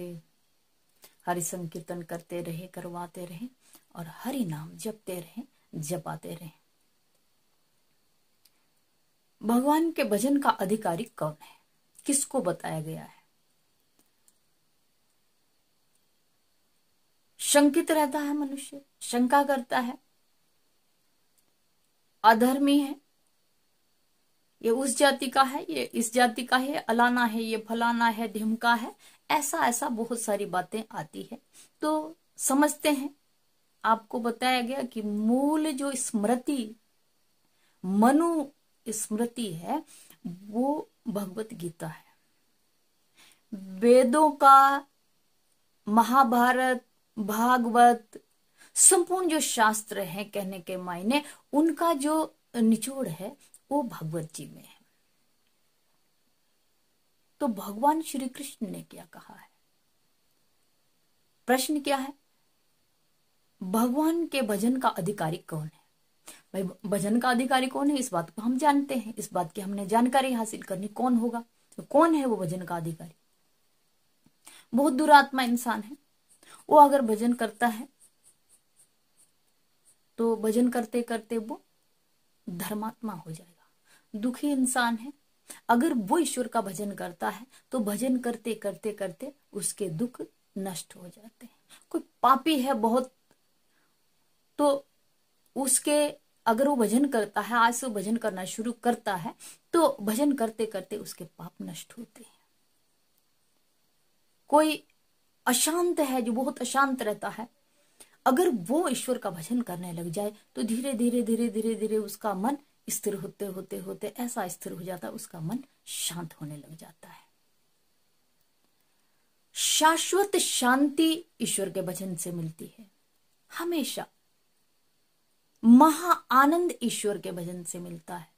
महादेव हरि संकीर्तन करते रहे करवाते रहे और हरि नाम जपते रहे जपाते रहे भगवान के भजन का अधिकारी कौन है किसको बताया गया है शंकित रहता है मनुष्य शंका करता है अधर्मी है ये उस जाति का है ये इस जाति का है अलाना है ये फलाना है ढिमका है ऐसा ऐसा बहुत सारी बातें आती है तो समझते हैं आपको बताया गया कि मूल जो स्मृति मनु स्मृति है वो भगवत गीता है वेदों का महाभारत भागवत संपूर्ण जो शास्त्र है कहने के मायने उनका जो निचोड़ है वो भगवत जी में है तो भगवान श्री कृष्ण ने क्या कहा है प्रश्न क्या है भगवान के भजन का अधिकारी कौन है भाई भजन का अधिकारी कौन है इस बात को हम जानते हैं इस बात की हमने जानकारी हासिल करनी कौन होगा तो कौन है वो भजन का अधिकारी बहुत दुरात्मा इंसान है वो अगर भजन करता है तो भजन करते करते वो धर्मात्मा हो जाएगा दुखी इंसान है अगर वो ईश्वर का भजन करता है तो भजन करते करते करते उसके दुख नष्ट हो जाते हैं कोई पापी है बहुत तो उसके अगर वो भजन करता है आज से वो भजन करना शुरू करता है तो भजन करते करते उसके पाप नष्ट होते हैं कोई अशांत है जो बहुत अशांत रहता है अगर वो ईश्वर का भजन करने लग जाए तो धीरे धीरे धीरे धीरे धीरे उसका मन स्थिर होते होते होते ऐसा स्थिर हो जाता है उसका मन शांत होने लग जाता है शाश्वत शांति ईश्वर के भजन से मिलती है हमेशा महा आनंद ईश्वर के भजन से मिलता है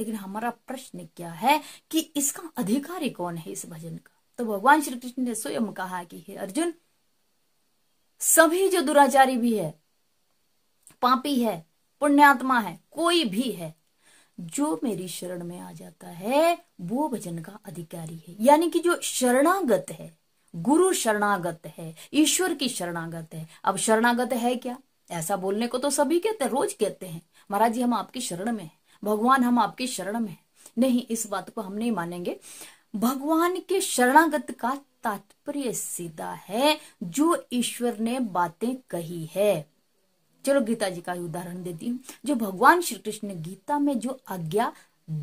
लेकिन हमारा प्रश्न क्या है कि इसका अधिकारी कौन है इस भजन का तो भगवान श्री कृष्ण ने स्वयं कहा कि हे अर्जुन सभी जो दुराचारी भी है पापी है पुण्यात्मा है कोई भी है जो मेरी शरण में आ जाता है वो भजन का अधिकारी है यानी कि जो शरणागत है गुरु शरणागत है ईश्वर की शरणागत है अब शरणागत है क्या ऐसा बोलने को तो सभी कहते हैं रोज कहते हैं महाराज जी हम आपकी शरण में हैं भगवान हम आपकी शरण में हैं नहीं इस बात को हम नहीं मानेंगे भगवान के शरणागत का तात्पर्य सीधा है जो ईश्वर ने बातें कही है चलो गीता जी का उदाहरण देती हूँ जो भगवान श्री कृष्ण ने गीता में जो आज्ञा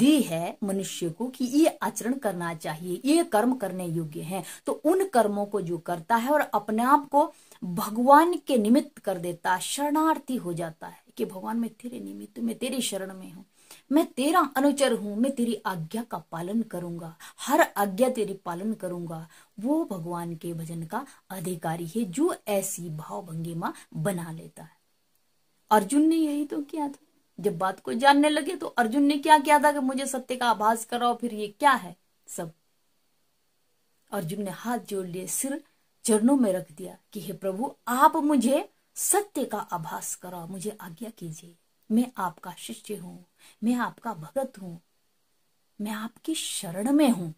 दी है मनुष्य को कि ये आचरण करना चाहिए ये कर्म करने योग्य हैं तो उन कर्मों को जो करता है और अपने आप को भगवान के निमित्त कर देता शरणार्थी हो जाता है कि भगवान मैं तेरे निमित्त मैं तेरे शरण में हूँ मैं तेरा अनुचर हूं मैं तेरी आज्ञा का पालन करूंगा हर आज्ञा तेरी पालन करूंगा वो भगवान के भजन का अधिकारी है जो ऐसी भाव भंगिमा बना लेता है अर्जुन ने यही तो किया था जब बात को जानने लगे तो अर्जुन ने क्या किया था कि मुझे सत्य का आभास कराओ फिर ये क्या है सब अर्जुन ने हाथ जोड़ लिए सिर चरणों में रख दिया कि हे प्रभु आप मुझे सत्य का आभास कराओ मुझे आज्ञा कीजिए मैं आपका शिष्य हूं मैं आपका भगत हूं मैं आपकी शरण में हूं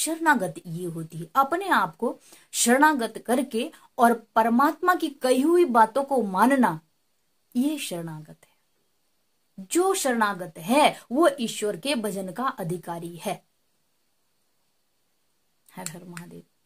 शरणागत ये होती है अपने आप को शरणागत करके और परमात्मा की कही हुई बातों को मानना ये शरणागत है जो शरणागत है वो ईश्वर के भजन का अधिकारी है हर हर महादेव